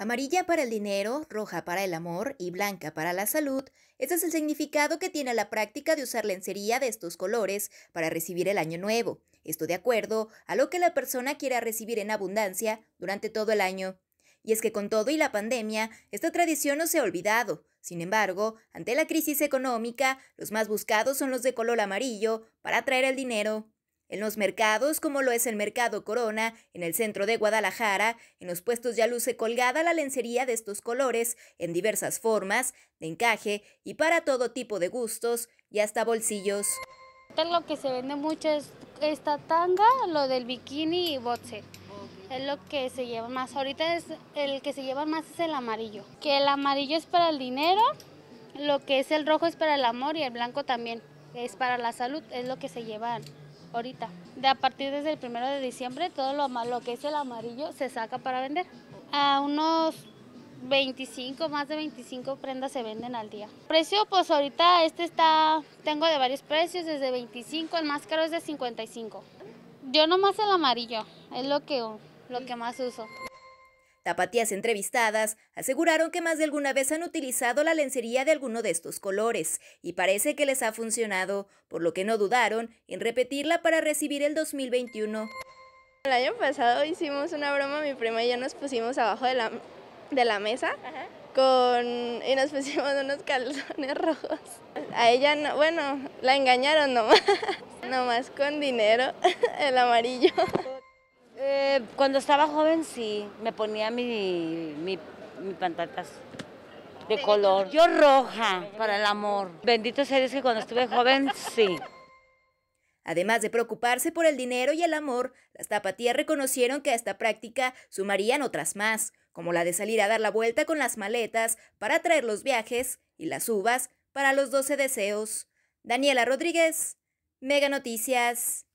Amarilla para el dinero, roja para el amor y blanca para la salud, este es el significado que tiene la práctica de usar lencería de estos colores para recibir el año nuevo, esto de acuerdo a lo que la persona quiera recibir en abundancia durante todo el año. Y es que con todo y la pandemia, esta tradición no se ha olvidado. Sin embargo, ante la crisis económica, los más buscados son los de color amarillo para atraer el dinero. En los mercados, como lo es el Mercado Corona, en el centro de Guadalajara, en los puestos ya luce colgada la lencería de estos colores, en diversas formas, de encaje y para todo tipo de gustos y hasta bolsillos. Lo que se vende mucho es esta tanga, lo del bikini y boxer. Es lo que se lleva más. Ahorita es el que se lleva más es el amarillo. Que el amarillo es para el dinero, lo que es el rojo es para el amor y el blanco también. Es para la salud, es lo que se llevan ahorita. De a partir desde el primero de diciembre, todo lo, lo que es el amarillo se saca para vender. A unos 25, más de 25 prendas se venden al día. Precio, pues ahorita este está, tengo de varios precios, desde 25, el más caro es de 55. Yo nomás el amarillo, es lo que, lo que más uso. Tapatías entrevistadas aseguraron que más de alguna vez han utilizado la lencería de alguno de estos colores y parece que les ha funcionado, por lo que no dudaron en repetirla para recibir el 2021. El año pasado hicimos una broma, mi prima y yo nos pusimos abajo de la, mesa con, y nos pusimos unos calzones rojos. A ella, no, bueno, la engañaron nomás, nomás con dinero, el amarillo. Cuando estaba joven sí, me ponía mi, mi, pantatas de color. Yo roja para el amor. Bendito sea Dios que cuando estuve joven sí. Además de preocuparse por el dinero y el amor, las tapatías reconocieron que a esta práctica sumarían otras más, como la de salir a dar la vuelta con las maletas para traer los viajes y las uvas para los 12 deseos. Daniela Rodríguez, Mega Noticias.